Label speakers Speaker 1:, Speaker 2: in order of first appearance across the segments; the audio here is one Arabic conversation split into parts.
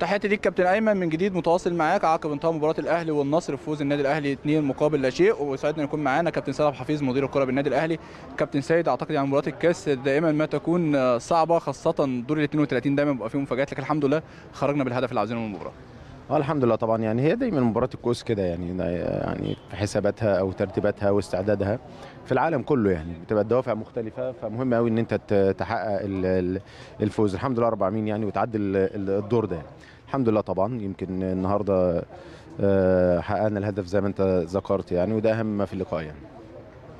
Speaker 1: تحياتي ليك كابتن ايمن من جديد متواصل معاك عقب انتهاء مباراه الاهلي والنصر في فوز النادي الاهلي 2 مقابل لا شيء وسعدنا يكون معانا كابتن سيد حفيظ مدير الكره بالنادي الاهلي كابتن سيد اعتقد يعني مباراه الكاس دائما ما تكون صعبه خاصه دور ال 32 دايما بيبقى فيه مفاجات لكن الحمد لله خرجنا بالهدف اللي عاوزينه من المباراه اه الحمد لله طبعا
Speaker 2: يعني هي دايما مباراه الكؤوس كده يعني يعني في حساباتها او ترتيباتها واستعدادها في العالم كله يعني بتبقى الدوافع مختلفه فمهم قوي ان انت تحقق الفوز الحمد لله اربع مين يعني وتعدي الدور ده يعني. الحمد لله طبعا يمكن النهارده آه، حققنا الهدف زي ما انت ذكرت يعني وده اهم ما في اللقاء يعني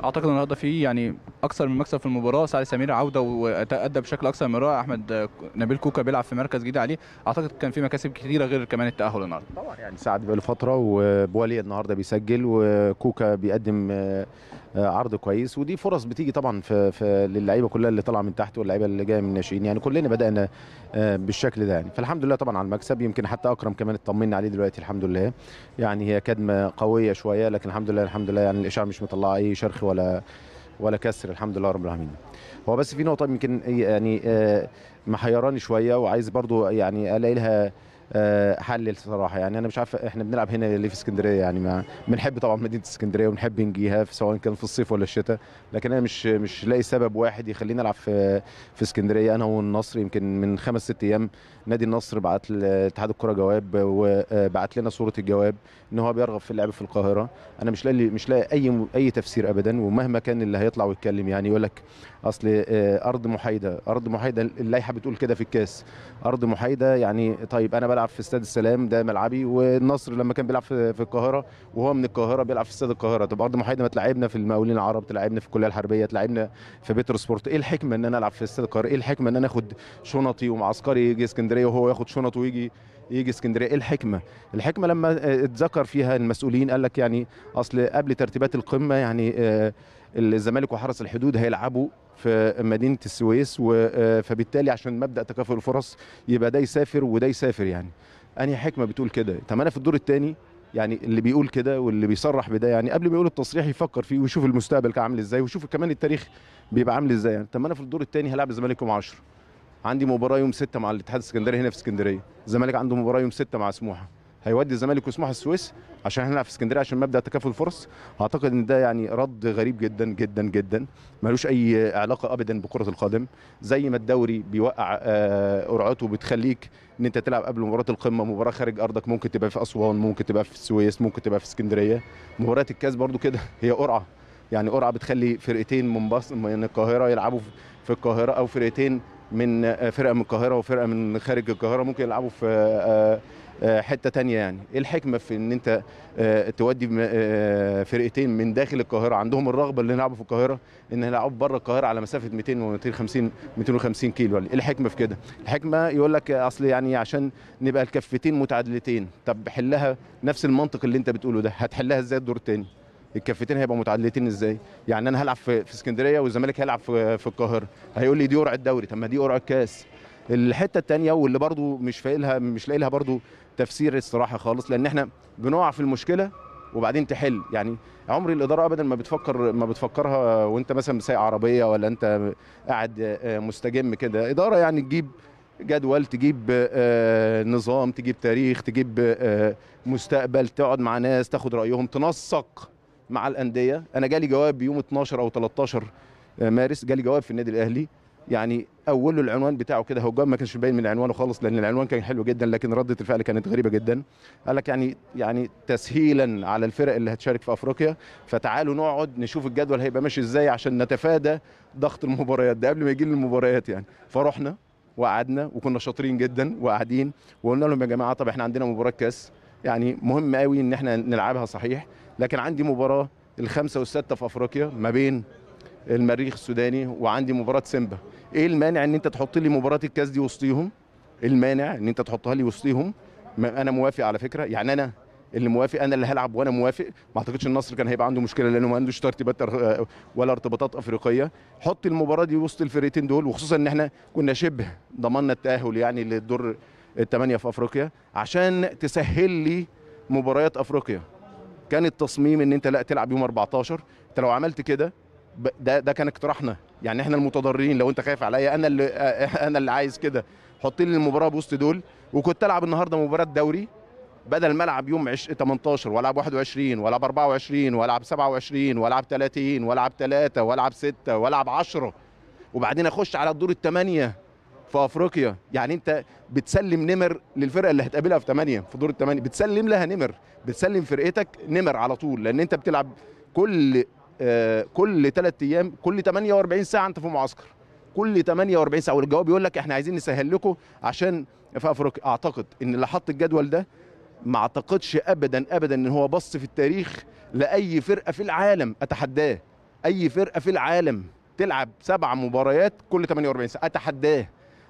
Speaker 1: اعتقد النهارده في يعني اكثر من مكسب في المباراه سعد سمير عوده وتادى بشكل اكثر من رائع احمد نبيل كوكا بيلعب في مركز جديد عليه اعتقد كان في مكاسب كثيره غير كمان التاهل النهارده طبعا يعني
Speaker 2: سعد بقاله فتره وبوالي النهارده بيسجل وكوكا بيقدم آه، عرض كويس ودي فرص بتيجي طبعا في, في للعيبه كلها اللي طالعه من تحت واللعيبه اللي جايه من الناشئين يعني كلنا بدانا آه، بالشكل ده يعني فالحمد لله طبعا على المكسب يمكن حتى اكرم كمان اطمنا عليه دلوقتي الحمد لله يعني هي كدمه قويه شويه لكن الحمد لله الحمد لله يعني الاشعه مش مطلعه اي شرخ ولا ولا كسر الحمد لله رب العالمين هو بس في نقطه يمكن يعني آه، محيراني شويه وعايز برضو يعني الاقي لها آه، حلل صراحه يعني انا مش عارف احنا بنلعب هنا ليه في اسكندريه يعني ما بنحب طبعا مدينه اسكندريه وبنحب نجيها سواء كان في الصيف ولا الشتاء لكن انا مش مش لاقي سبب واحد يخليني العب في في اسكندريه انا والنصر يمكن من خمس ست ايام نادي النصر بعت لاتحاد الكره جواب وبعت آه، لنا صوره الجواب ان هو بيرغب في اللعب في القاهره انا مش لاقي مش لاقي اي اي تفسير ابدا ومهما كان اللي هيطلع ويتكلم يعني يقول لك اصل آه، ارض محايده ارض محايده اللائحه بتقول كده في الكاس ارض محايده يعني طيب انا بلعب في استاد السلام ده ملعبي والنصر لما كان بيلعب في القاهره وهو من القاهره بيلعب في استاد القاهره طب ارض محايده ما تلعبنا في المقاولين العرب تلعبنا في الكليه الحربيه تلعبنا في بيترو سبورت ايه الحكمه ان انا العب في استاد القاهره ايه الحكمه ان انا اخد شنطي ومعسكري يجي اسكندريه وهو ياخد شنطه ويجي يجي اسكندريه ايه الحكمه؟ الحكمه لما آه، اتذكر فيها المسؤولين قال لك يعني اصل قبل ترتيبات القمه يعني آه، الزمالك وحرس الحدود هيلعبوا في مدينه السويس آه، فبالتالي عشان مبدا تكافؤ الفرص يبقى ده يسافر وده يسافر يعني انهي حكمه بتقول كده طب انا في الدور الثاني يعني اللي بيقول كده واللي بيصرح بده يعني قبل ما يقول التصريح يفكر فيه ويشوف المستقبل كان عامل ازاي ويشوف كمان التاريخ بيبقى عامل ازاي يعني طب انا في الدور الثاني هلعب الزمالك يوم 10 عندي مباراه يوم 6 مع الاتحاد السكندري هنا في اسكندريه الزمالك عنده مباراه يوم 6 مع سموحه هيودي الزمالك وسموح السويس عشان احنا في اسكندريه عشان مبدا تكافل الفرص اعتقد ان ده يعني رد غريب جدا جدا جدا ملوش اي علاقه ابدا بكره القدم زي ما الدوري بيوقع آه، قرعته وبتخليك ان انت تلعب قبل مباراه القمه مباراه خارج ارضك ممكن تبقى في اسوان ممكن تبقى في السويس ممكن تبقى في اسكندريه مباراه الكاس برضو كده هي قرعه يعني قرعه بتخلي فرقتين من بص من القاهره يلعبوا في القاهره او فرقتين من آه، فرقه من القاهره وفرقه من خارج القاهره ممكن يلعبوا في آه، آه، حته تانية يعني ايه الحكمه في ان انت آه، تودي آه، فرقتين من داخل القاهره عندهم الرغبه اللي نلعبوا في القاهره ان نلعب بره القاهره على مسافه 200 و250 250 كيلو ايه الحكمه في كده الحكمه يقول لك اصل يعني عشان نبقى الكفتين متعادلتين طب حلها نفس المنطق اللي انت بتقوله ده هتحلها ازاي الدور التاني الكفتين هيبقوا متعادلتين ازاي؟ يعني انا هلعب في اسكندريه والزمالك هيلعب في, في القاهره، هيقول لي دي قرعه الدوري، طب ما دي قرعه الكاس. الحته الثانيه واللي برضو مش فايلها مش لاقي لها برضو تفسير الصراحه خالص لان احنا بنقع في المشكله وبعدين تحل يعني عمر الاداره ابدا ما بتفكر ما بتفكرها وانت مثلا سايق عربيه ولا انت قاعد آه، مستجم كده اداره يعني تجيب جدول تجيب آه، نظام تجيب تاريخ تجيب آه، مستقبل تقعد مع ناس تاخد رايهم تنسق مع الانديه انا جالي جواب يوم 12 او 13 مارس جالي جواب في النادي الاهلي يعني اوله العنوان بتاعه كده هو ما كانش باين من عنوانه خالص لان العنوان كان حلو جدا لكن رده الفعل كانت غريبه جدا قال لك يعني يعني تسهيلا على الفرق اللي هتشارك في افريقيا فتعالوا نقعد نشوف الجدول هيبقى ماشي ازاي عشان نتفادى ضغط المباريات ده قبل ما يجي لنا المباريات يعني فرحنا وقعدنا وكنا شاطرين جدا وقاعدين وقلنا لهم يا جماعه طب احنا عندنا مباراه كاس يعني مهم قوي ان احنا نلعبها صحيح لكن عندي مباراه الخمسه والسته في افريقيا ما بين المريخ السوداني وعندي مباراه سيمبا ايه المانع ان انت تحط لي مباراه الكاس دي وسطيهم المانع ان انت تحطها لي وسطيهم انا موافق على فكره يعني انا اللي موافق انا اللي هلعب وانا موافق ما اعتقدش النصر كان هيبقى عنده مشكله لانه ما عندوش ترتيبات ولا ارتباطات افريقيه حط المباراه دي وسط الفرقتين دول وخصوصا ان احنا كنا شبه ضمننا التاهل يعني للدور الثمانيه في افريقيا عشان تسهل لي مباريات افريقيا كان التصميم ان انت لا تلعب يوم 14 انت لو عملت كده ده ده كان اقتراحنا يعني احنا المتضررين لو انت خايف عليا انا اللي انا اللي عايز كده حط لي المباراه بوسط دول وكنت العب النهارده مباراه دوري بدل ما العب يوم 18 والعب 21 والعب 24 والعب 27 والعب 30 والعب 3 والعب 6 والعب 10 وبعدين اخش على الدور الثمانيه في افريقيا يعني انت بتسلم نمر للفرقه اللي هتقابلها في 8 في دور الثمانيه بتسلم لها نمر بتسلم فرقتك نمر على طول لان انت بتلعب كل آه، كل ثلاث ايام كل 48 ساعه انت في معسكر كل 48 ساعه والجواب بيقول لك احنا عايزين نسهل لكم عشان في افريقيا اعتقد ان اللي حط الجدول ده ما اعتقدش ابدا ابدا ان هو بص في التاريخ لاي فرقه في العالم اتحداه اي فرقه في العالم تلعب سبع مباريات كل 48 ساعه اتحداه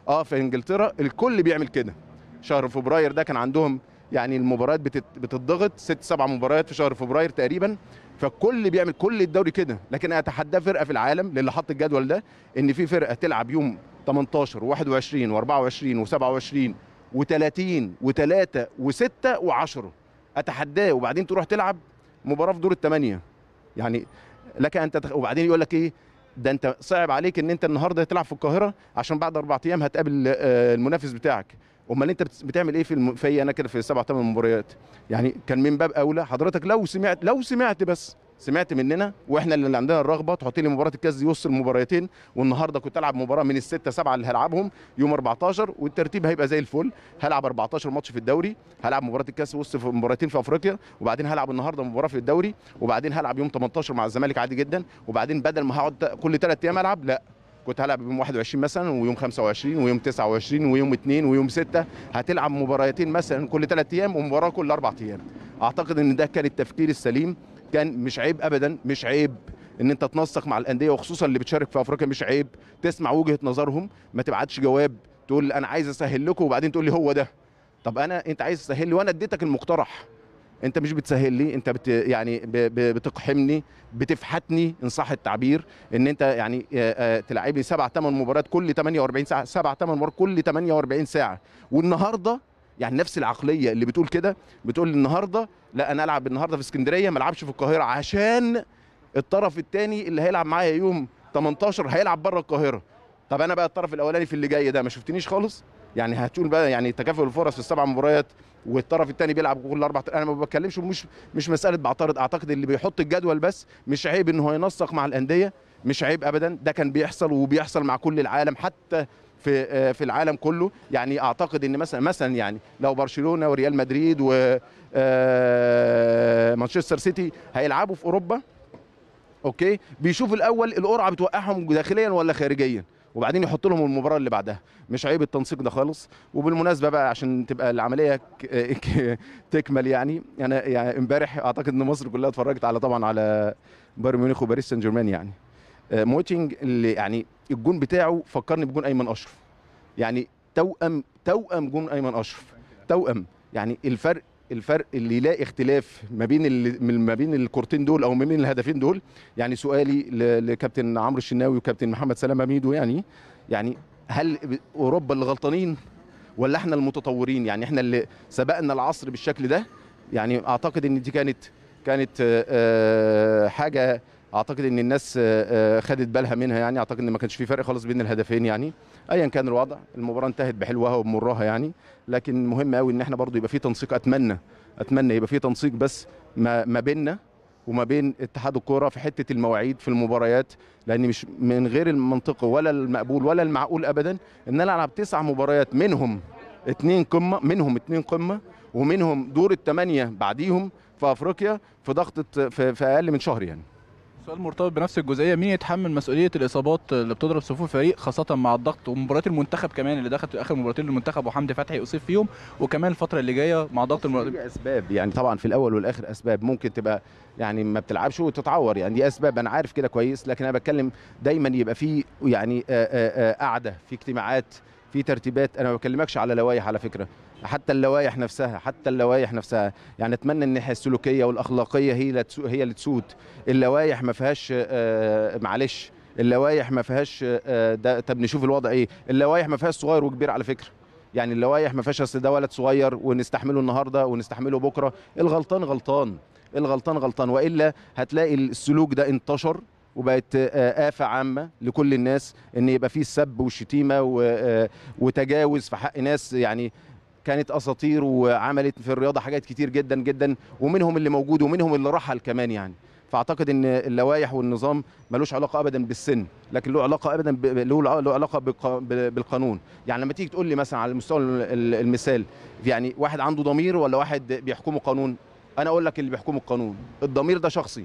Speaker 2: اه في انجلترا الكل بيعمل كده شهر فبراير ده كان عندهم يعني المباريات بتتضغط ست سبع مباريات في شهر فبراير تقريبا فالكل بيعمل كل الدوري كده لكن اتحدى فرقه في العالم للي حط الجدول ده ان في فرقه تلعب يوم 18 و21 و24 و27 و30 و3 و6 و10 اتحداه وبعدين تروح تلعب مباراه في دور الثمانيه يعني لك ان تتخ... وبعدين يقول لك ايه ده انت صعب عليك ان انت النهارده هتلعب في القاهره عشان بعد اربع ايام هتقابل آه، المنافس بتاعك امال انت بتعمل ايه في الم... في انا كده في سبع ثمان مباريات يعني كان من باب اولى حضرتك لو سمعت لو سمعت بس سمعت مننا واحنا اللي عندنا الرغبه تحط لي مباراه الكاس دي وسط المباراتين والنهارده كنت العب مباراه من السته سبعه اللي هلعبهم يوم 14 والترتيب هيبقى زي الفل هلعب 14 ماتش في الدوري هلعب مباراه الكاس وسط مباراتين في افريقيا وبعدين هلعب النهارده مباراه في الدوري وبعدين هلعب يوم 18 مع الزمالك عادي جدا وبعدين بدل ما هقعد كل ثلاث ايام العب لا كنت هلعب يوم 21 مثلا ويوم 25 ويوم 29 ويوم 2 ويوم 6 هتلعب مباراتين مثلا كل ثلاث ايام ومباراه كل اربع ايام اعتقد ان ده كان التفكير السليم كان مش عيب ابدا مش عيب ان انت تنسق مع الانديه وخصوصا اللي بتشارك في افريقيا مش عيب تسمع وجهه نظرهم ما تبعتش جواب تقول انا عايز اسهل لكم وبعدين تقول لي هو ده طب انا انت عايز تسهل لي وانا اديتك المقترح انت مش بتسهل لي انت بت يعني بتقحمني بتفحتني ان صح التعبير ان انت يعني آه، آه، تلعبني سبع ثمان مباريات كل 48 ساعه سبع ثمان مباريات كل 48 ساعه والنهارده يعني نفس العقليه اللي بتقول كده بتقول النهارده لا انا العب النهارده في اسكندريه ما العبش في القاهره عشان الطرف الثاني اللي هيلعب معايا يوم 18 هيلعب بره القاهره طب انا بقى الطرف الاولاني في اللي جاي ده ما شفتنيش خالص يعني هتقول بقى يعني تكافؤ الفرص في السبع مباريات والطرف الثاني بيلعب كل اربع انا ما بتكلمش مش مش مساله بعترض اعتقد اللي بيحط الجدول بس مش عيب ان هو ينسق مع الانديه مش عيب ابدا ده كان بيحصل وبيحصل مع كل العالم حتى في آه، في العالم كله يعني اعتقد ان مثلا مثلا يعني لو برشلونه وريال مدريد و آه، مانشستر سيتي هيلعبوا في اوروبا اوكي بيشوف الاول القرعه بتوقعهم داخليا ولا خارجيا وبعدين يحط لهم المباراه اللي بعدها مش عيب التنسيق ده خالص وبالمناسبه بقى عشان تبقى العمليه تكمل يعني انا يعني امبارح اعتقد ان مصر كلها اتفرجت على طبعا على بايرن ميونخ وباريس سان جيرمان يعني آه، موتينج اللي يعني الجون بتاعه فكرني بجون ايمن اشرف يعني توأم توأم جون ايمن اشرف توأم يعني الفرق الفرق اللي يلاقي اختلاف ما بين ما بين الكورتين دول او ما بين الهدفين دول يعني سؤالي لكابتن عمرو الشناوي وكابتن محمد سلامه ميدو يعني يعني هل اوروبا اللي غلطانين ولا احنا المتطورين يعني احنا اللي سبقنا العصر بالشكل ده يعني اعتقد ان دي كانت كانت آه، آه، حاجه اعتقد ان الناس آه، آه، خدت بالها منها يعني اعتقد ان ما كانش في فرق خالص بين الهدفين يعني ايا كان الوضع المباراه انتهت بحلوها وبمرها يعني لكن مهم قوي ان احنا برضو يبقى في تنسيق اتمنى اتمنى يبقى في تنسيق بس ما, ما بيننا وما بين اتحاد الكوره في حته المواعيد في المباريات لان مش من غير المنطقي ولا المقبول ولا المعقول ابدا ان انا العب تسع مباريات منهم اثنين قمه منهم اثنين قمه ومنهم دور الثمانيه بعديهم في افريقيا في ضغطه في, في اقل من شهر يعني
Speaker 1: سؤال مرتبط بنفس الجزئيه مين يتحمل مسؤوليه الاصابات اللي بتضرب صفوف الفريق خاصه مع الضغط ومباريات المنتخب كمان اللي دخلت اخر مباراتين للمنتخب وحمدي فتحي اصيب فيهم وكمان الفتره اللي جايه مع ضغط المباريات اسباب يعني
Speaker 2: طبعا في الاول والاخر اسباب ممكن تبقى يعني ما بتلعبش وتتعور يعني دي اسباب انا عارف كده كويس لكن انا بتكلم دايما يبقى في يعني آه، آه، آه، قاعده في اجتماعات في ترتيبات انا ما بكلمكش على لوائح على فكره حتى اللوائح نفسها حتى اللوائح نفسها يعني اتمنى الناحيه السلوكيه والاخلاقيه هي هي اللي تسود اللوائح ما فيهاش آه، معلش اللوائح ما فيهاش آه، ده طب نشوف الوضع ايه اللوائح ما فيهاش صغير وكبير على فكره يعني اللوائح ما فيهاش اصل ده ولد صغير ونستحمله النهارده ونستحمله بكره الغلطان غلطان الغلطان غلطان والا هتلاقي السلوك ده انتشر وبقت آه، آفة عامة لكل الناس إن يبقى فيه السب والشتيمة وتجاوز في حق ناس يعني كانت اساطير وعملت في الرياضه حاجات كتير جدا جدا ومنهم اللي موجود ومنهم اللي رحل كمان يعني فاعتقد ان اللوائح والنظام ملوش علاقه ابدا بالسن لكن له علاقه ابدا له علاقه بالقانون يعني لما تيجي تقول لي مثلا على المستوى المثال يعني واحد عنده ضمير ولا واحد بيحكمه قانون انا اقول لك اللي بيحكمه القانون الضمير ده شخصي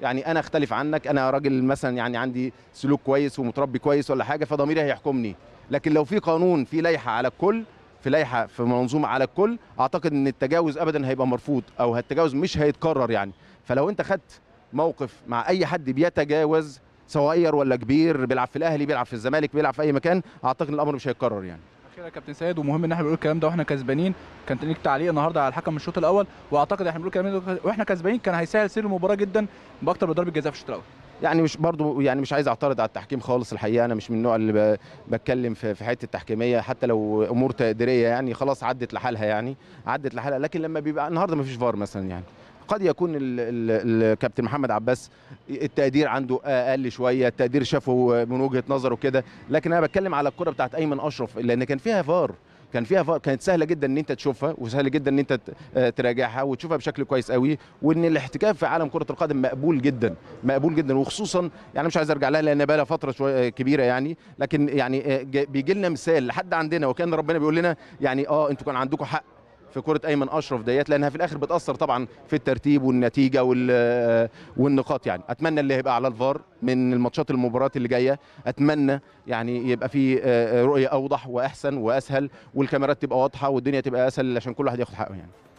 Speaker 2: يعني انا اختلف عنك انا راجل مثلا يعني عندي سلوك كويس ومتربي كويس ولا حاجه فضميري هيحكمني لكن لو في قانون في لائحه على الكل في لائحه في منظومه على الكل اعتقد ان التجاوز ابدا هيبقى مرفوض او التجاوز مش هيتكرر يعني فلو انت خدت موقف مع اي حد بيتجاوز صغير ولا كبير بيلعب في الاهلي بيلعب في الزمالك بيلعب في اي مكان اعتقد ان الامر مش هيتكرر يعني
Speaker 1: اخيرا يا كابتن سيد ومهم ان احنا بنقول الكلام ده واحنا كسبانين كان ليك تعليق النهارده على الحكم الشوط الاول واعتقد احنا بنقول الكلام ده واحنا كسبانين كان هيسهل سير المباراه جدا باكتر من ضربه جزاء في الشوط الاول يعني مش
Speaker 2: برضو يعني مش عايز اعترض على التحكيم خالص الحقيقه انا مش من النوع اللي بتكلم في في حته تحكيميه حتى لو امور تقديريه يعني خلاص عدت لحالها يعني عدت لحالها لكن لما بيبقى النهارده ما فيش فار مثلا يعني قد يكون الكابتن محمد عباس التقدير عنده اقل شويه التقدير شافه من وجهه نظره كده لكن انا بتكلم على الكره بتاعت ايمن اشرف لان كان فيها فار كان فيها كانت سهله جدا ان انت تشوفها وسهل جدا ان انت آه، تراجعها وتشوفها بشكل كويس قوي وان الاحتكاك في عالم كره القدم مقبول جدا مقبول جدا وخصوصا يعني مش عايز ارجع لها لان بقى لها فتره شويه آه، كبيره يعني لكن يعني آه، بيجي لنا مثال لحد عندنا وكان ربنا بيقول لنا يعني اه انتوا كان عندكم حق في كره ايمن اشرف ديت لانها في الاخر بتاثر طبعا في الترتيب والنتيجه والنقاط يعني اتمنى اللي هيبقى على الفار من الماتشات المباريات اللي جايه اتمنى يعني يبقى في آه، آه، رؤيه اوضح واحسن واسهل والكاميرات تبقى واضحه والدنيا تبقى اسهل عشان كل واحد ياخد حقه يعني